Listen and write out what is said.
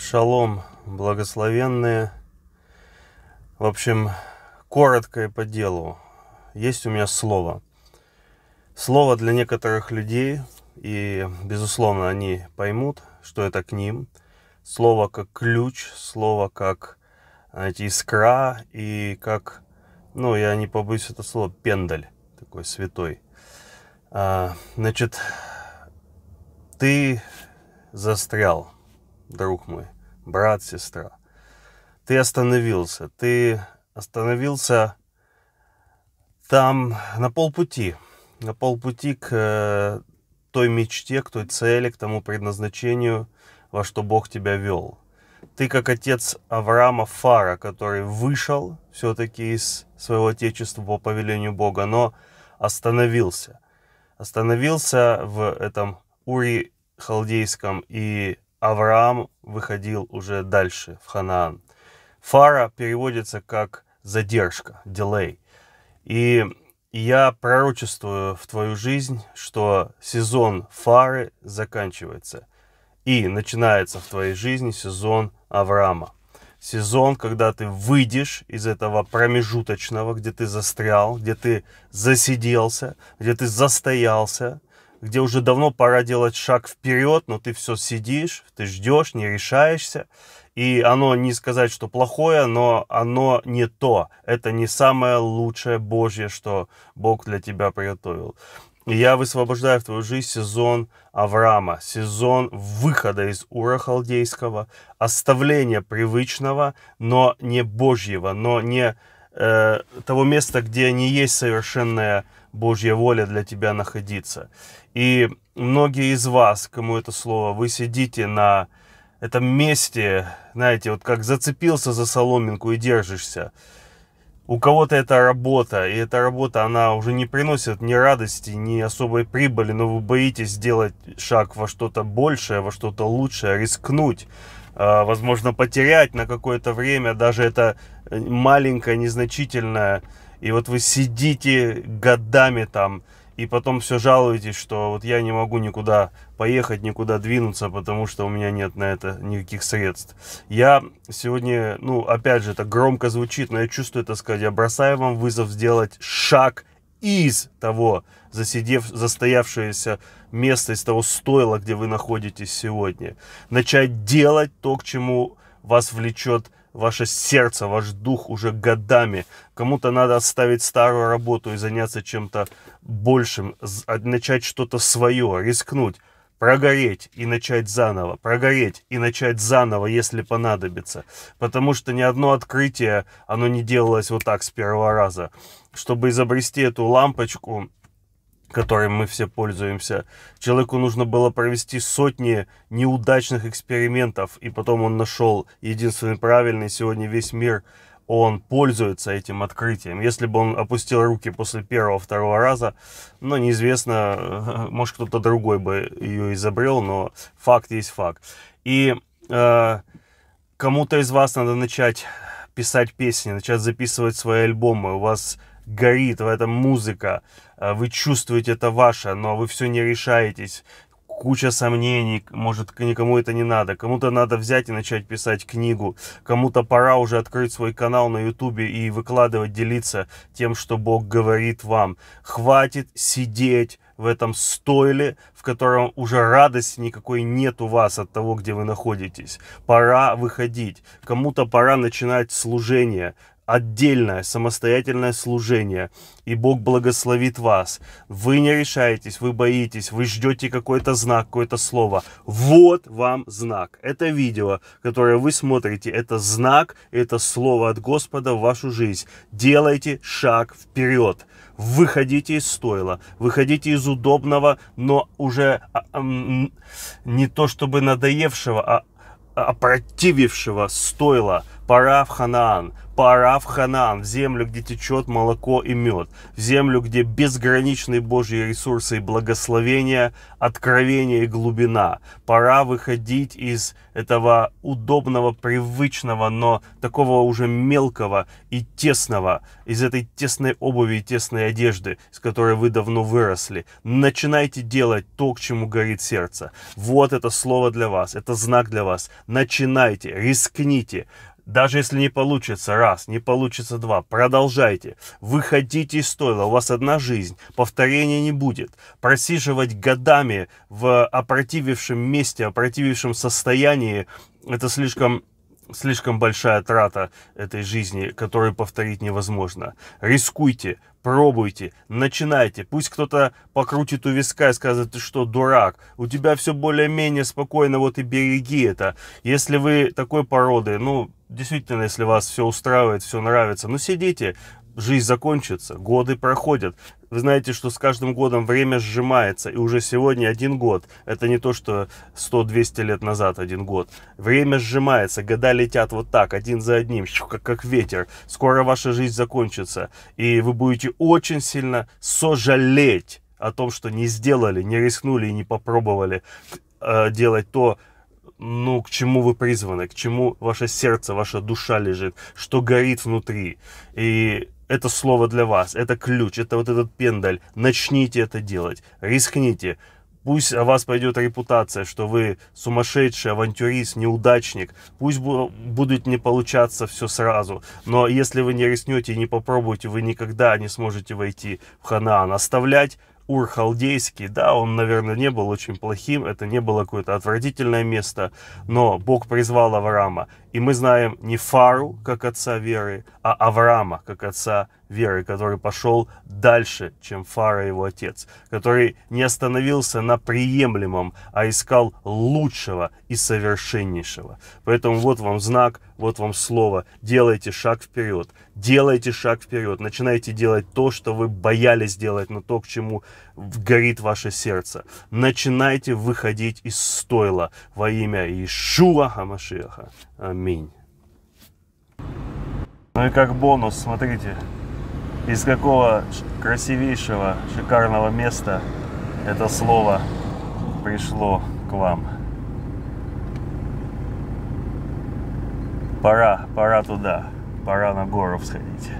Шалом, благословенные. В общем, короткое по делу. Есть у меня слово. Слово для некоторых людей, и, безусловно, они поймут, что это к ним. Слово как ключ, слово как, знаете, искра, и как, ну, я не побоюсь это слово, пендаль, такой святой. А, значит, ты застрял, друг мой – брат, сестра. Ты остановился, ты остановился там на полпути, на полпути к э, той мечте, к той цели, к тому предназначению, во что Бог тебя вел. Ты как отец Авраама Фара, который вышел все-таки из своего отечества по повелению Бога, но остановился. Остановился в этом Ури Халдейском и Авраам выходил уже дальше, в Ханаан. Фара переводится как задержка, delay. И я пророчествую в твою жизнь, что сезон фары заканчивается. И начинается в твоей жизни сезон Авраама. Сезон, когда ты выйдешь из этого промежуточного, где ты застрял, где ты засиделся, где ты застоялся, где уже давно пора делать шаг вперед, но ты все сидишь, ты ждешь, не решаешься. И оно не сказать, что плохое, но оно не то. Это не самое лучшее Божье, что Бог для тебя приготовил. И я высвобождаю в твою жизнь сезон Авраама, сезон выхода из ура халдейского, оставления привычного, но не Божьего, но не э, того места, где не есть совершенная Божья воля для тебя находиться. И многие из вас, кому это слово, вы сидите на этом месте, знаете, вот как зацепился за соломинку и держишься. У кого-то это работа, и эта работа, она уже не приносит ни радости, ни особой прибыли, но вы боитесь сделать шаг во что-то большее, во что-то лучшее, рискнуть. Э, возможно, потерять на какое-то время, даже это э, маленькое, незначительное. И вот вы сидите годами там, и потом все жалуетесь, что вот я не могу никуда поехать, никуда двинуться, потому что у меня нет на это никаких средств. Я сегодня, ну, опять же, это громко звучит, но я чувствую это сказать, я бросаю вам вызов сделать шаг из того засидев, застоявшееся место, из того стойла, где вы находитесь сегодня. Начать делать то, к чему вас влечет ваше сердце, ваш дух уже годами. Кому-то надо оставить старую работу и заняться чем-то большим, а, начать что-то свое, рискнуть прогореть и начать заново, прогореть и начать заново, если понадобится. Потому что ни одно открытие, оно не делалось вот так с первого раза. Чтобы изобрести эту лампочку, которой мы все пользуемся. Человеку нужно было провести сотни неудачных экспериментов, и потом он нашел единственный правильный. Сегодня весь мир он пользуется этим открытием. Если бы он опустил руки после первого-второго раза, ну, неизвестно, может, кто-то другой бы ее изобрел, но факт есть факт. И э, кому-то из вас надо начать писать песни, начать записывать свои альбомы, у вас горит в этом музыка, э, вы чувствуете это ваше, но вы все не решаетесь, куча сомнений, может, никому это не надо. Кому-то надо взять и начать писать книгу, кому-то пора уже открыть свой канал на ютубе и выкладывать, делиться тем, что Бог говорит вам. Хватит сидеть в этом стойле, в котором уже радости никакой нет у вас от того, где вы находитесь. Пора выходить. Кому-то пора начинать служение отдельное, самостоятельное служение, и Бог благословит вас. Вы не решаетесь, вы боитесь, вы ждете какой-то знак, какое-то слово. Вот вам знак. Это видео, которое вы смотрите, это знак, это слово от Господа в вашу жизнь. Делайте шаг вперед. Выходите из стойла, выходите из удобного, но уже а, не то чтобы надоевшего, а, а опротивившего стойла. Пора в Ханаан, пора в Ханаан, в землю, где течет молоко и мед, в землю, где безграничные Божьи ресурсы и благословения, откровения и глубина. Пора выходить из этого удобного, привычного, но такого уже мелкого и тесного, из этой тесной обуви и тесной одежды, с которой вы давно выросли. Начинайте делать то, к чему горит сердце. Вот это слово для вас, это знак для вас. Начинайте, рискните, даже если не получится раз, не получится два, продолжайте. Выходите из стойла, у вас одна жизнь, повторения не будет. Просиживать годами в опротивившем месте, опротивившем состоянии, это слишком слишком большая трата этой жизни, которую повторить невозможно. Рискуйте, пробуйте, начинайте. Пусть кто-то покрутит у виска и скажет, ты что, дурак, у тебя все более-менее спокойно, вот и береги это. Если вы такой породы, ну, действительно, если вас все устраивает, все нравится, ну сидите, жизнь закончится, годы проходят. Вы знаете, что с каждым годом время сжимается, и уже сегодня один год. Это не то, что 100-200 лет назад один год. Время сжимается, года летят вот так, один за одним, как, как ветер. Скоро ваша жизнь закончится, и вы будете очень сильно сожалеть о том, что не сделали, не рискнули и не попробовали э, делать то, ну, к чему вы призваны, к чему ваше сердце, ваша душа лежит, что горит внутри. И это слово для вас, это ключ, это вот этот пендаль. Начните это делать, рискните. Пусть о вас пойдет репутация, что вы сумасшедший, авантюрист, неудачник. Пусть будет не получаться все сразу. Но если вы не рискнете и не попробуете, вы никогда не сможете войти в Ханаан. Оставлять Ур халдейский, да, он, наверное, не был очень плохим, это не было какое-то отвратительное место, но Бог призвал Авраама. И мы знаем не Фару как отца веры, а Авраама как отца веры, который пошел дальше, чем Фара его отец, который не остановился на приемлемом, а искал лучшего и совершеннейшего. Поэтому вот вам знак, вот вам слово, делайте шаг вперед, делайте шаг вперед, начинайте делать то, что вы боялись делать, но то, к чему горит ваше сердце. Начинайте выходить из стойла во имя Ишуа Хамашиаха. Аминь. Аминь. Ну и как бонус, смотрите, из какого красивейшего, шикарного места это слово пришло к вам. Пора, пора туда, пора на гору сходить.